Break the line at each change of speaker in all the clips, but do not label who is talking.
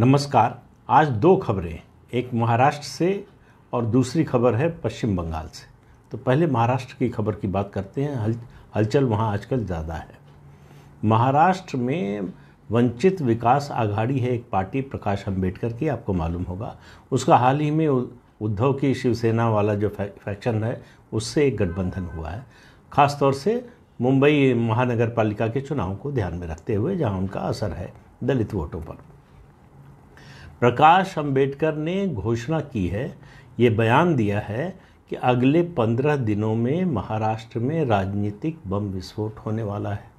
नमस्कार आज दो खबरें एक महाराष्ट्र से और दूसरी खबर है पश्चिम बंगाल से तो पहले महाराष्ट्र की खबर की बात करते हैं हल हलचल वहाँ आजकल ज़्यादा है महाराष्ट्र में वंचित विकास आघाड़ी है एक पार्टी प्रकाश अम्बेडकर की आपको मालूम होगा उसका हाल ही में उद्धव की शिवसेना वाला जो फैक्शन है उससे एक गठबंधन हुआ है खासतौर से मुंबई महानगर पालिका के चुनाव को ध्यान में रखते हुए जहां उनका असर है दलित वोटों पर प्रकाश अंबेडकर ने घोषणा की है ये बयान दिया है कि अगले पंद्रह दिनों में महाराष्ट्र में राजनीतिक बम विस्फोट होने वाला है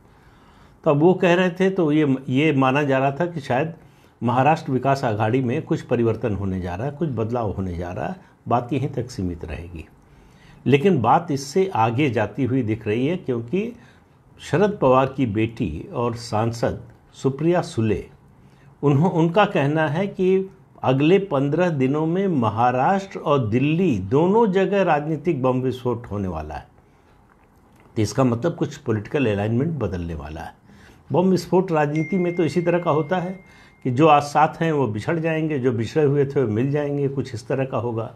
तो अब वो कह रहे थे तो ये ये माना जा रहा था कि शायद महाराष्ट्र विकास आघाड़ी में कुछ परिवर्तन होने जा रहा है कुछ बदलाव होने जा रहा है बात यहीं तक सीमित रहेगी लेकिन बात इससे आगे जाती हुई दिख रही है क्योंकि शरद पवार की बेटी और सांसद सुप्रिया सुले उन्हों उनका कहना है कि अगले पंद्रह दिनों में महाराष्ट्र और दिल्ली दोनों जगह राजनीतिक बम विस्फोट होने वाला है तो इसका मतलब कुछ पॉलिटिकल अलाइनमेंट बदलने वाला है बम विस्फोट राजनीति में तो इसी तरह का होता है कि जो आज साथ हैं वो बिछड़ जाएंगे जो बिछड़े हुए थे वो मिल जाएंगे कुछ इस तरह का होगा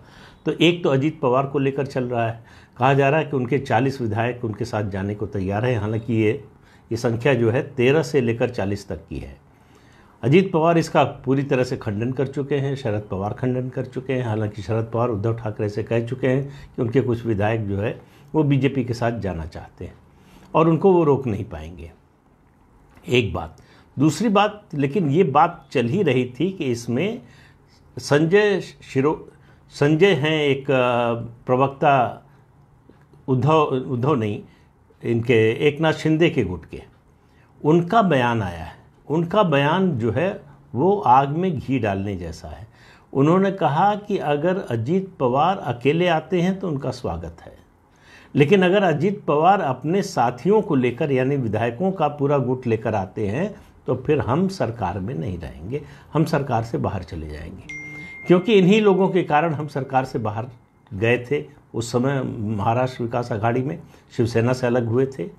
तो एक तो अजीत पवार को लेकर चल रहा है कहा जा रहा है कि उनके 40 विधायक उनके साथ जाने को तैयार है हालांकि ये ये संख्या जो है तेरह से लेकर चालीस तक की है अजीत पवार इसका पूरी तरह से खंडन कर चुके हैं शरद पवार खंडन कर चुके हैं हालांकि शरद पवार उद्धव ठाकरे से कह चुके हैं कि उनके कुछ विधायक जो है वो बीजेपी के साथ जाना चाहते हैं और उनको वो रोक नहीं पाएंगे एक बात दूसरी बात लेकिन ये बात चल ही रही थी कि इसमें संजय शिरो संजय हैं एक प्रवक्ता उद्धव उद्धव नहीं इनके एक नाथ शिंदे के गुट के उनका बयान आया है उनका बयान जो है वो आग में घी डालने जैसा है उन्होंने कहा कि अगर अजीत पवार अकेले आते हैं तो उनका स्वागत है लेकिन अगर अजीत पवार अपने साथियों को लेकर यानी विधायकों का पूरा गुट लेकर आते हैं तो फिर हम सरकार में नहीं रहेंगे हम सरकार से बाहर चले जाएंगे क्योंकि इन्हीं लोगों के कारण हम सरकार से बाहर गए थे उस समय महाराष्ट्र विकास अघाड़ी में शिवसेना से अलग हुए थे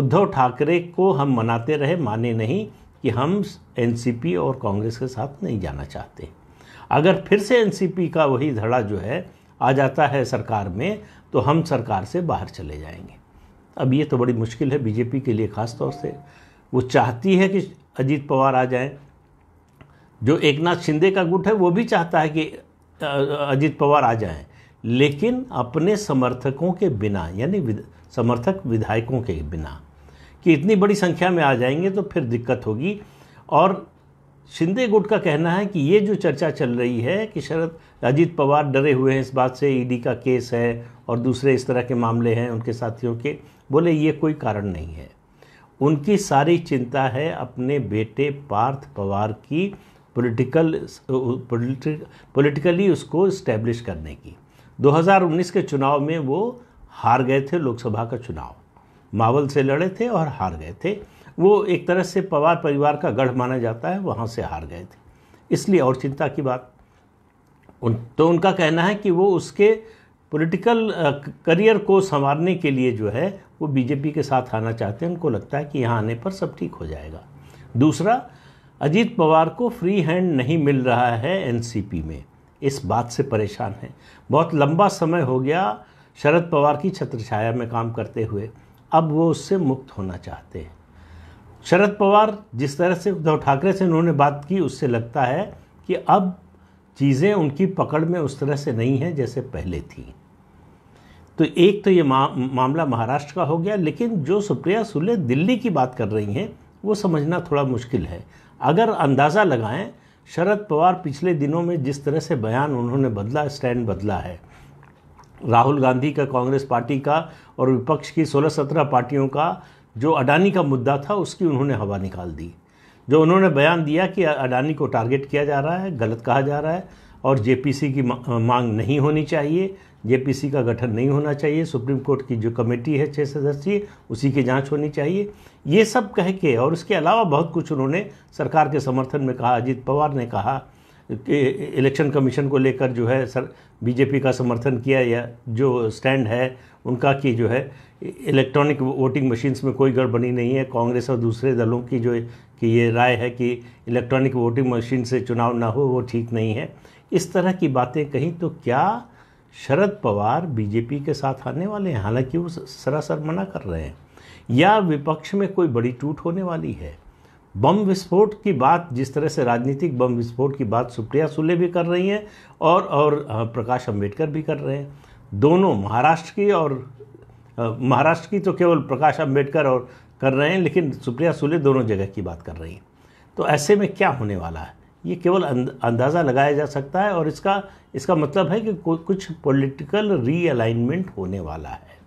उद्धव ठाकरे को हम मनाते रहे माने नहीं कि हम एनसीपी और कांग्रेस के साथ नहीं जाना चाहते अगर फिर से एनसीपी का वही धड़ा जो है आ जाता है सरकार में तो हम सरकार से बाहर चले जाएंगे अब ये तो बड़ी मुश्किल है बीजेपी के लिए ख़ास तौर से वो चाहती है कि अजीत पवार आ जाएं जो एक नाथ शिंदे का गुट है वो भी चाहता है कि अजीत पवार आ जाएं लेकिन अपने समर्थकों के बिना यानी विद, समर्थक विधायकों के बिना कि इतनी बड़ी संख्या में आ जाएंगे तो फिर दिक्कत होगी और शिंदे गुट का कहना है कि ये जो चर्चा चल रही है कि शरद अजीत पवार डरे हुए हैं इस बात से ईडी का केस है और दूसरे इस तरह के मामले हैं उनके साथियों के बोले ये कोई कारण नहीं है उनकी सारी चिंता है अपने बेटे पार्थ पवार की पॉलिटिकल पॉलिटिकली उसको इस्टेब्लिश करने की 2019 के चुनाव में वो हार गए थे लोकसभा का चुनाव मावल से लड़े थे और हार गए थे वो एक तरह से पवार परिवार का गढ़ माना जाता है वहाँ से हार गए थे इसलिए और चिंता की बात उन तो उनका कहना है कि वो उसके पॉलिटिकल करियर को संवारने के लिए जो है वो बीजेपी के साथ आना चाहते हैं उनको लगता है कि यहाँ आने पर सब ठीक हो जाएगा दूसरा अजीत पवार को फ्री हैंड नहीं मिल रहा है एनसीपी में इस बात से परेशान है बहुत लंबा समय हो गया शरद पवार की छत्रछाया में काम करते हुए अब वो उससे मुक्त होना चाहते हैं शरद पवार जिस तरह से उद्धव ठाकरे से उन्होंने बात की उससे लगता है कि अब चीज़ें उनकी पकड़ में उस तरह से नहीं हैं जैसे पहले थी तो एक तो ये मा, मामला महाराष्ट्र का हो गया लेकिन जो सुप्रिया सुले दिल्ली की बात कर रही हैं वो समझना थोड़ा मुश्किल है अगर अंदाज़ा लगाएं शरद पवार पिछले दिनों में जिस तरह से बयान उन्होंने बदला स्टैंड बदला है राहुल गांधी का कांग्रेस पार्टी का और विपक्ष की सोलह सत्रह पार्टियों का जो अडानी का मुद्दा था उसकी उन्होंने हवा निकाल दी जो उन्होंने बयान दिया कि अडानी को टारगेट किया जा रहा है गलत कहा जा रहा है और जे की मांग नहीं होनी चाहिए जे का गठन नहीं होना चाहिए सुप्रीम कोर्ट की जो कमेटी है छः सदस्यीय उसी की जांच होनी चाहिए ये सब कह के और उसके अलावा बहुत कुछ उन्होंने सरकार के समर्थन में कहा अजीत पवार ने कहा कि इलेक्शन कमीशन को लेकर जो है सर बीजेपी का समर्थन किया या जो स्टैंड है उनका कि जो है इलेक्ट्रॉनिक वोटिंग मशीन्स में कोई गड़बड़ी नहीं है कांग्रेस और दूसरे दलों की जो कि ये राय है कि इलेक्ट्रॉनिक वोटिंग मशीन से चुनाव ना हो वो ठीक नहीं है इस तरह की बातें कहीं तो क्या शरद पवार बीजेपी के साथ आने वाले हैं हालांकि वो सरासर मना कर रहे हैं या विपक्ष में कोई बड़ी टूट होने वाली है बम विस्फोट की बात जिस तरह से राजनीतिक बम विस्फोट की बात सुप्रिया सुले भी कर रही हैं और और प्रकाश अंबेडकर भी कर रहे हैं दोनों महाराष्ट्र की और महाराष्ट्र की तो केवल प्रकाश अंबेडकर और कर रहे हैं लेकिन सुप्रिया सुले दोनों जगह की बात कर रही हैं तो ऐसे में क्या होने वाला है ये केवल अंदाज़ा लगाया जा सकता है और इसका इसका मतलब है कि कुछ पॉलिटिकल रीअलाइनमेंट होने वाला है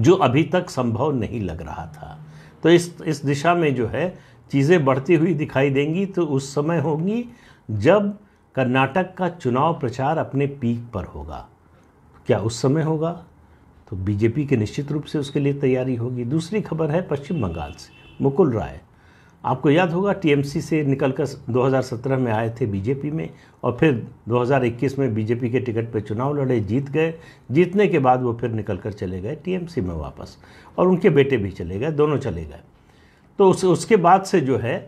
जो अभी तक संभव नहीं लग रहा था तो इस इस दिशा में जो है चीज़ें बढ़ती हुई दिखाई देंगी तो उस समय होंगी जब कर्नाटक का चुनाव प्रचार अपने पीक पर होगा क्या उस समय होगा तो बीजेपी के निश्चित रूप से उसके लिए तैयारी होगी दूसरी खबर है पश्चिम बंगाल से मुकुल राय आपको याद होगा टीएमसी से निकलकर 2017 में आए थे बीजेपी में और फिर 2021 में बीजेपी के टिकट पर चुनाव लड़े जीत गए जीतने के बाद वो फिर निकलकर चले गए टीएमसी में वापस और उनके बेटे भी चले गए दोनों चले गए तो उस उसके बाद से जो है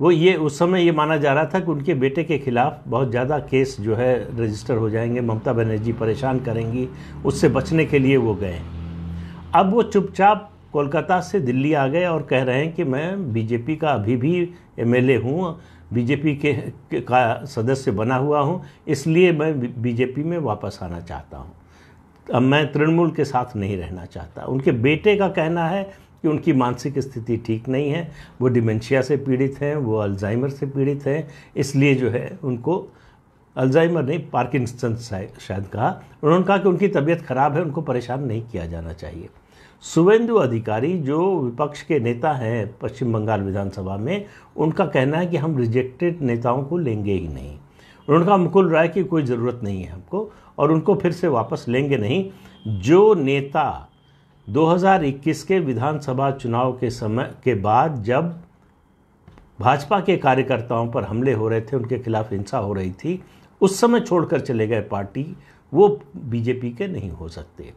वो ये उस समय ये माना जा रहा था कि उनके बेटे के खिलाफ बहुत ज़्यादा केस जो है रजिस्टर हो जाएंगे ममता बनर्जी परेशान करेंगी उससे बचने के लिए वो गए अब वो चुपचाप कोलकाता से दिल्ली आ गए और कह रहे हैं कि मैं बीजेपी का अभी भी एमएलए हूँ बीजेपी के, का सदस्य बना हुआ हूँ इसलिए मैं बीजेपी में वापस आना चाहता हूँ अब मैं तृणमूल के साथ नहीं रहना चाहता उनके बेटे का कहना है कि उनकी मानसिक स्थिति ठीक नहीं है वो डिमेंशिया से पीड़ित हैं वो अल्जाइमर से पीड़ित हैं इसलिए जो है उनको अल्जाइमर नहीं पार्किंसन शायद कहा उन्होंने कहा कि उनकी तबीयत ख़राब है उनको परेशान नहीं किया जाना चाहिए सुवेंदु अधिकारी जो विपक्ष के नेता हैं पश्चिम बंगाल विधानसभा में उनका कहना है कि हम रिजेक्टेड नेताओं को लेंगे ही नहीं उन्होंने कहा मुकुल राय की कोई ज़रूरत नहीं है हमको और उनको फिर से वापस लेंगे नहीं जो नेता 2021 के विधानसभा चुनाव के समय के बाद जब भाजपा के कार्यकर्ताओं पर हमले हो रहे थे उनके खिलाफ हिंसा हो रही थी उस समय छोड़कर चले गए पार्टी वो बीजेपी के नहीं हो सकते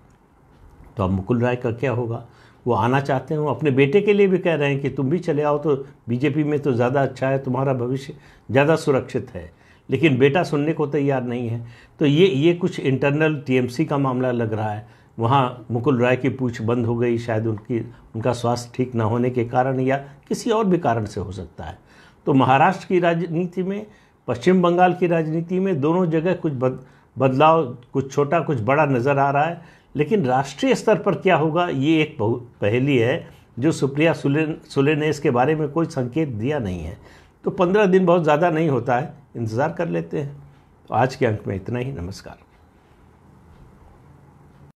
तो अब मुकुल राय का क्या होगा वो आना चाहते हो अपने बेटे के लिए भी कह रहे हैं कि तुम भी चले आओ तो बीजेपी में तो ज़्यादा अच्छा है तुम्हारा भविष्य ज़्यादा सुरक्षित है लेकिन बेटा सुनने को तैयार नहीं है तो ये ये कुछ इंटरनल टीएमसी का मामला लग रहा है वहाँ मुकुल राय की पूछ बंद हो गई शायद उनकी उनका स्वास्थ्य ठीक ना होने के कारण या किसी और भी कारण से हो सकता है तो महाराष्ट्र की राजनीति में पश्चिम बंगाल की राजनीति में दोनों जगह कुछ बद, बदलाव कुछ छोटा कुछ बड़ा नज़र आ रहा है लेकिन राष्ट्रीय स्तर पर क्या होगा ये एक बहुत पहली है जो सुप्रिया सुले सुले ने इसके बारे में कोई संकेत दिया नहीं है तो पंद्रह दिन बहुत ज़्यादा नहीं होता है इंतज़ार कर लेते हैं तो आज के अंक में इतना ही नमस्कार